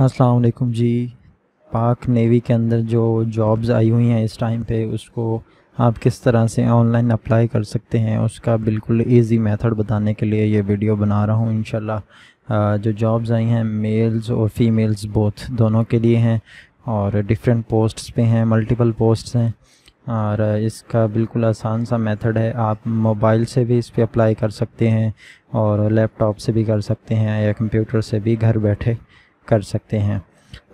असलकुम जी पाक नेवी के अंदर जो जॉब्स आई हुई हैं इस टाइम पे उसको आप किस तरह से ऑनलाइन अप्लाई कर सकते हैं उसका बिल्कुल इजी मेथड बताने के लिए ये वीडियो बना रहा हूँ इन जो जॉब्स आई हैं मेल्स और फीमेल्स बोथ दोनों के लिए हैं और डिफरेंट पोस्ट्स पे हैं मल्टीपल पोस्ट्स हैं और इसका बिल्कुल आसान सा मेथड है आप मोबाइल से भी इस पर अप्लाई कर सकते हैं और लैपटॉप से भी कर सकते हैं या कंप्यूटर से भी घर बैठे कर सकते हैं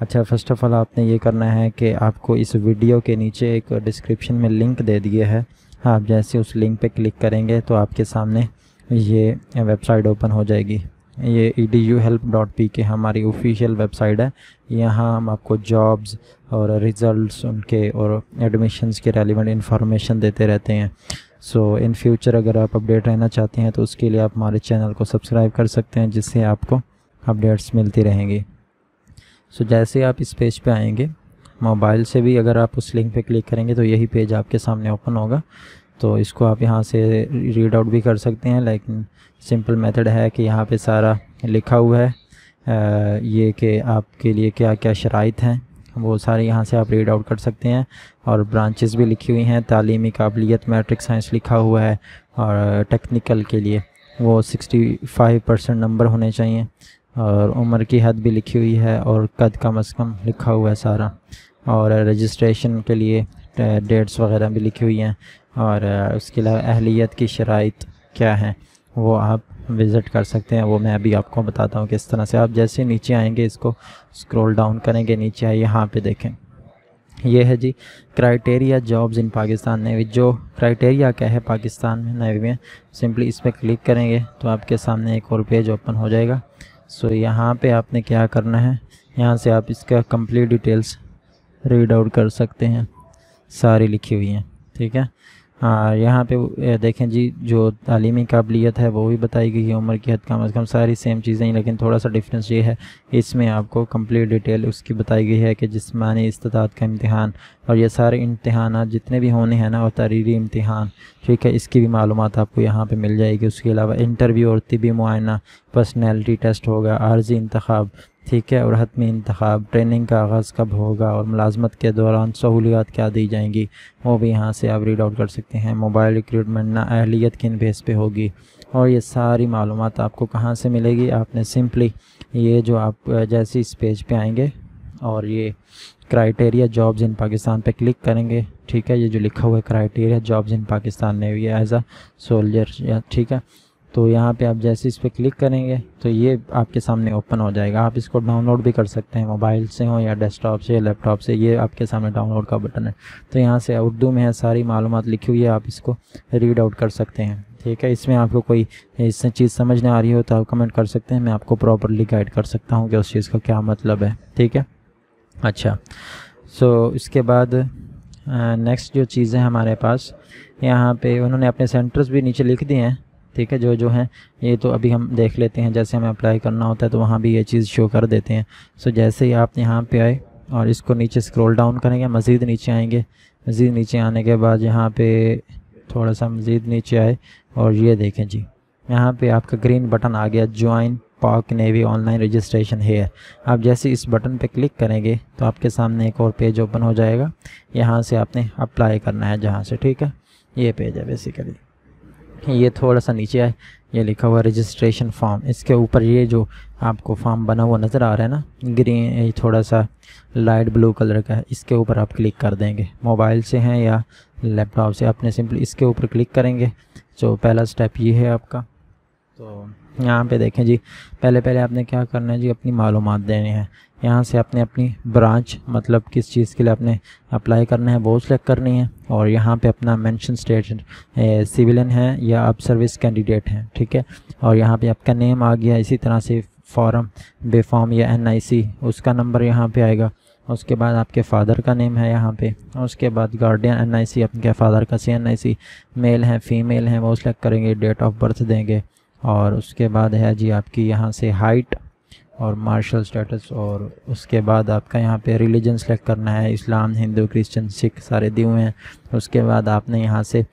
अच्छा फर्स्ट ऑफ़ ऑल आपने ये करना है कि आपको इस वीडियो के नीचे एक डिस्क्रिप्शन में लिंक दे दिए है हाँ, आप जैसे उस लिंक पे क्लिक करेंगे तो आपके सामने ये वेबसाइट ओपन हो जाएगी ये E D U help dot P K हमारी ऑफिशियल वेबसाइट है यहाँ हम आपको जॉब्स और रिज़ल्ट उनके और एडमिशन्स के रेलिवेंट इन्फॉर्मेशन देते रहते हैं सो इन फ्यूचर अगर आप अपडेट रहना चाहते हैं तो उसके लिए आप हमारे चैनल को सब्सक्राइब कर सकते हैं जिससे आपको अपडेट्स मिलती रहेंगी सो जैसे आप इस पेज पे आएंगे मोबाइल से भी अगर आप उस लिंक पे क्लिक करेंगे तो यही पेज आपके सामने ओपन होगा तो इसको आप यहाँ से रीड आउट भी कर सकते हैं लेकिन सिंपल मेथड है कि यहाँ पे सारा लिखा हुआ है आ, ये कि आपके लिए क्या क्या शराइत हैं वो सारे यहाँ से आप रीड आउट कर सकते हैं और ब्रांचेस भी लिखी हुई हैं तालीमी काबिलियत मैट्रिक साइंस लिखा हुआ है और टेक्निकल के लिए वो 65 परसेंट नंबर होने चाहिए और उम्र की हद भी लिखी हुई है और कद कम अज़ कम लिखा हुआ है सारा और रजिस्ट्रेशन के लिए डेट्स वगैरह भी लिखी हुई हैं और उसके अलावा अहलियत की शराइ क्या है वो आप विज़िट कर सकते हैं वो मैं अभी आपको बताता हूँ किस तरह से आप जैसे नीचे आएंगे इसको स्क्रॉल डाउन करेंगे नीचे आए यहाँ पे देखें ये है जी criteria jobs in Pakistan navy जो क्राइटेरिया क्या है पाकिस्तान में नेवी में सिंपली इस पर क्लिक करेंगे तो आपके सामने एक और पेज ओपन हो जाएगा सो यहाँ पे आपने क्या करना है यहाँ से आप इसका कंप्लीट डिटेल्स रीड आउट कर सकते हैं सारी लिखी हुई हैं ठीक है हाँ, यहाँ पे देखें जी जो तालीमी काबिलियत है वो भी बताई गई है उम्र की हद कम अज़ कम सारी सेम चीज़ें हैं लेकिन थोड़ा सा डिफरेंस ये है इसमें आपको कम्प्लीट डिटेल उसकी बताई गई है कि जिसमानी इस्तात का इम्तहान और ये सारे इम्तहान जितने भी होने हैं ना और तरीरी इम्तहान ठीक है इसकी भी मालूम आपको यहाँ पर मिल जाएगी उसके अलावा इंटरव्यू और तबी मुआयना पर्सनैलिटी टेस्ट होगा आर्जी इंतखब ठीक है और हतमी इंतब ट्रेनिंग का आगाज़ कब होगा और मुलाजमत के दौरान सहूलियात क्या दी जाएंगी वो भी यहाँ से आप रीड आउट कर सकते हैं मोबाइल रिक्रूटमेंट ना अहलीत किन बेस पे होगी और ये सारी मालूम आपको कहाँ से मिलेगी आपने सिंपली ये जो आप जैसे इस पेज पे आएंगे और ये क्राइटेरिया जॉब्स इन पाकिस्तान पे क्लिक करेंगे ठीक है ये जो लिखा हुआ है क्राइटेरिया जॉब्स इन पाकिस्तान भी एज अ सोल्जर ठीक है तो यहाँ पे आप जैसे इस पर क्लिक करेंगे तो ये आपके सामने ओपन हो जाएगा आप इसको डाउनलोड भी कर सकते हैं मोबाइल से हो या डेस्कटॉप से या लैपटॉप से ये आपके सामने डाउनलोड का बटन है तो यहाँ से उर्दू में है सारी मालूम लिखी हुई है आप इसको रीड आउट कर सकते हैं ठीक है इसमें आपको कोई इससे चीज़ समझ नहीं आ रही हो तो आप कमेंट कर सकते हैं मैं आपको प्रॉपरली गाइड कर सकता हूँ कि उस चीज़ का क्या मतलब है ठीक है अच्छा सो so, इसके बाद नेक्स्ट जो चीज़ें हमारे पास यहाँ पे उन्होंने अपने सेंटर्स भी नीचे लिख दिए हैं ठीक है जो जो हैं ये तो अभी हम देख लेते हैं जैसे हमें अप्लाई करना होता है तो वहाँ भी ये चीज़ शो कर देते हैं सो जैसे ही आप यहाँ पे आए और इसको नीचे स्क्रॉल डाउन करेंगे मज़ीद नीचे आएंगे मज़ीद नीचे आने के बाद यहाँ पे थोड़ा सा मज़ीद नीचे आए और ये देखें जी यहाँ पे आपका ग्रीन बटन आ गया ज्वाइन पाक नेवी ऑनलाइन रजिस्ट्रेशन है आप जैसे इस बटन पे क्लिक करेंगे तो आपके सामने एक और पेज ओपन हो जाएगा यहाँ से आपने अप्लाई करना है जहाँ से ठीक है ये पेज है बेसिकली ये थोड़ा सा नीचे आए ये लिखा हुआ रजिस्ट्रेशन फॉर्म इसके ऊपर ये जो आपको फॉर्म बना हुआ नज़र आ रहा है ना ग्रीन थोड़ा सा लाइट ब्लू कलर का है इसके ऊपर आप क्लिक कर देंगे मोबाइल से हैं या लैपटॉप से आपने सिंपली इसके ऊपर क्लिक करेंगे तो पहला स्टेप ये है आपका तो यहाँ पे देखें जी पहले पहले आपने क्या करना है जी अपनी मालूम देनी है यहाँ से आपने अपनी ब्रांच मतलब किस चीज़ के लिए आपने अप्लाई करना है वो सिलेक्ट करनी है और यहाँ पे अपना मेंशन स्टेट सिविलियन है या आप सर्विस कैंडिडेट हैं ठीक है और यहाँ पे आपका नेम आ गया इसी तरह से फॉर्म बेफॉर्म या एनआईसी उसका नंबर यहाँ पे आएगा उसके बाद आपके फादर का नेम है यहाँ पे उसके बाद गार्डियन एन आई सी आपके फादर का C N I C male है फीमेल है वो सिलेक्ट करेंगे डेट ऑफ बर्थ देंगे और उसके बाद है जी आपकी यहाँ से हाइट और मार्शल स्टेटस और उसके बाद आपका यहाँ पे रिलीजन सेलेक्ट करना है इस्लाम हिंदू क्रिश्चियन सिख सारे दिए हुए हैं उसके बाद आपने यहाँ से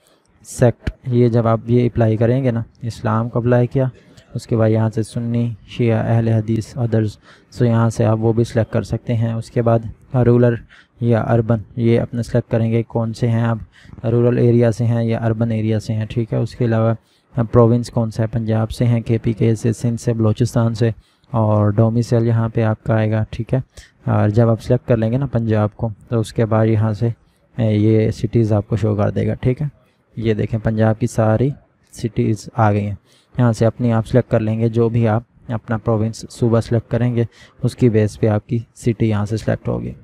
सेक्ट ये जब आप ये अप्लाई करेंगे ना इस्लाम को अप्लाई किया उसके बाद यहाँ से सुन्नी शिया अहल हदीस अदर्स सो यहाँ से आप वो भी सिलेक्ट कर सकते हैं उसके बाद रूलर या अर्बन ये अपने सेलेक्ट करेंगे कौन से हैं आप रूरल एरिया से हैं या अर्बन एरिया से हैं ठीक है उसके अलावा प्रोविंस कौन सा है पंजाब से हैं के पी के से सिंध से बलोचिस्तान से और डोमिसल यहाँ पे आपका आएगा ठीक है और जब आप सिलेक्ट कर लेंगे ना पंजाब को तो उसके बाद यहाँ से ये सिटीज़ आपको शो कर देगा ठीक है ये देखें पंजाब की सारी सिटीज़ आ गई हैं यहाँ से अपनी आप सेलेक्ट कर लेंगे जो भी आप अपना प्रोविंस सूबा सेलेक्ट करेंगे उसकी बेस पे आपकी सिटी यहाँ से सेलेक्ट होगी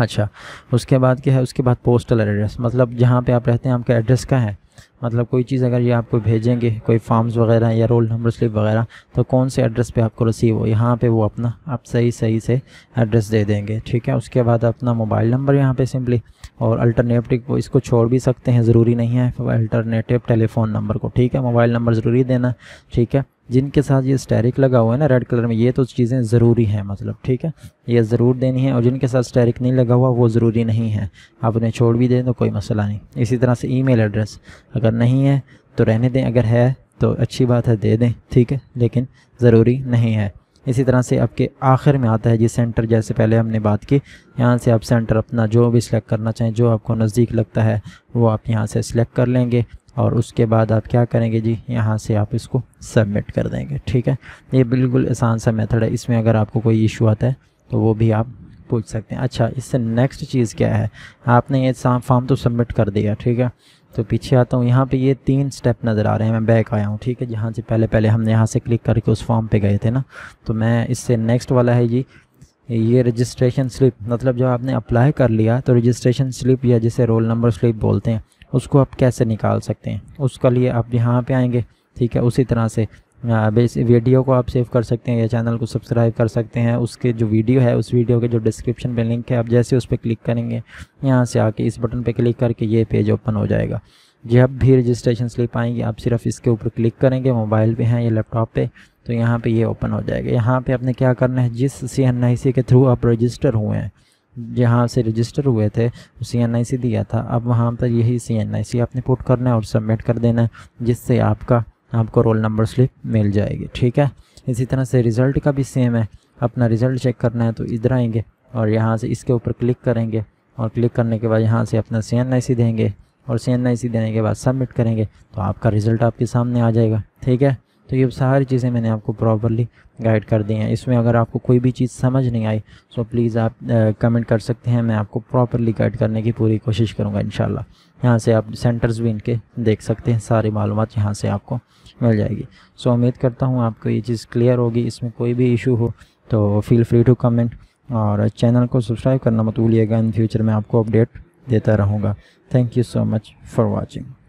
अच्छा उसके बाद क्या है उसके बाद पोस्टल एड्रेस मतलब जहाँ पे आप रहते हैं आपका एड्रेस का है मतलब कोई चीज़ अगर ये आपको भेजेंगे कोई फॉर्म्स वगैरह या रोल नंबर स्लिप वगैरह तो कौन से एड्रेस पे आपको रिसीव हो यहाँ पे वो अपना आप सही सही से एड्रेस दे देंगे ठीक है उसके बाद अपना मोबाइल नंबर यहाँ पे सिंपली और अल्टरनेटिव इसको छोड़ भी सकते हैं ज़रूरी नहीं है अल्टरनेटिव टेलीफ़ोन नंबर को ठीक है मोबाइल नंबर ज़रूरी देना ठीक है जिनके साथ ये स्टेरिक लगा हुआ है ना रेड कलर में ये तो चीज़ें ज़रूरी हैं मतलब ठीक है ये ज़रूर देनी है और जिनके साथ स्टेरिक नहीं लगा हुआ वो ज़रूरी नहीं है आप उन्हें छोड़ भी दें तो कोई मसला नहीं इसी तरह से ईमेल एड्रेस अगर नहीं है तो रहने दें अगर है तो अच्छी बात है दे दें ठीक है लेकिन ज़रूरी नहीं है इसी तरह से आपके आखिर में आता है जी सेंटर जैसे पहले हमने बात की यहाँ से आप सेंटर अपना जो भी सिलेक्ट करना चाहें जो आपको नज़दीक लगता है वो आप यहाँ से सिलेक्ट कर लेंगे और उसके बाद आप क्या करेंगे जी यहाँ से आप इसको सबमिट कर देंगे ठीक है ये बिल्कुल आसान सा मेथड है इसमें अगर आपको कोई इशू आता है तो वो भी आप पूछ सकते हैं अच्छा इससे नेक्स्ट चीज़ क्या है आपने ये फॉर्म तो सबमिट कर दिया ठीक है तो पीछे आता हूँ यहाँ पे ये तीन स्टेप नज़र आ रहे हैं मैं बैक आया हूँ ठीक है जहाँ से पहले पहले हमने यहाँ से क्लिक करके उस फॉर्म पे गए थे ना तो मैं इससे नेक्स्ट वाला है जी ये रजिस्ट्रेशन स्लिप मतलब जब आपने अप्लाई कर लिया तो रजिस्ट्रेशन स्लिप या जिसे रोल नंबर स्लिप बोलते हैं उसको आप कैसे निकाल सकते हैं उसके लिए आप यहाँ पे आएंगे ठीक है उसी तरह से बेस वीडियो को आप सेव कर सकते हैं या चैनल को सब्सक्राइब कर सकते हैं उसके जो वीडियो है उस वीडियो के जो डिस्क्रिप्शन पे लिंक है आप जैसे उस पर क्लिक करेंगे यहाँ से आके इस बटन पे क्लिक करके ये पेज ओपन हो जाएगा जब भी रजिस्ट्रेशन स्लिप आएंगे आप सिर्फ इसके ऊपर क्लिक करेंगे मोबाइल पे हैं या लैपटॉप पर तो यहाँ पर ये ओपन हो जाएगा यहाँ पर आपने क्या करना है जिस सी के थ्रू आप रजिस्टर हुए हैं जहाँ से रजिस्टर हुए थे सी एन आई सी दिया था अब वहाँ पर यही सी एन आई सी आपने पुट करना है और सबमिट कर देना है जिससे आपका आपको रोल नंबर स्लिप मिल जाएगी ठीक है इसी तरह से रिज़ल्ट का भी सेम है अपना रिज़ल्ट चेक करना है तो इधर आएंगे और यहाँ से इसके ऊपर क्लिक करेंगे और क्लिक करने के बाद यहाँ से अपना सी एन आई सी देंगे और सी एन आई सी देने के बाद सबमिट करेंगे तो आपका रिज़ल्ट आपके सामने आ जाएगा ठीक है तो ये सारी चीज़ें मैंने आपको प्रॉपरली गाइड कर दी हैं इसमें अगर आपको कोई भी चीज़ समझ नहीं आई तो प्लीज़ आप कमेंट कर सकते हैं मैं आपको प्रॉपरली गाइड करने की पूरी कोशिश करूँगा इन यहाँ से आप सेंटर्स भी इनके देख सकते हैं सारी मालूम यहाँ से आपको मिल जाएगी सो उम्मीद करता हूँ आपको ये चीज़ क्लियर होगी इसमें कोई भी इशू हो तो फील फ्री टू कमेंट और चैनल को सब्सक्राइब करना मत भूलिएगा इन फ्यूचर में आपको अपडेट देता रहूँगा thank you so much for watching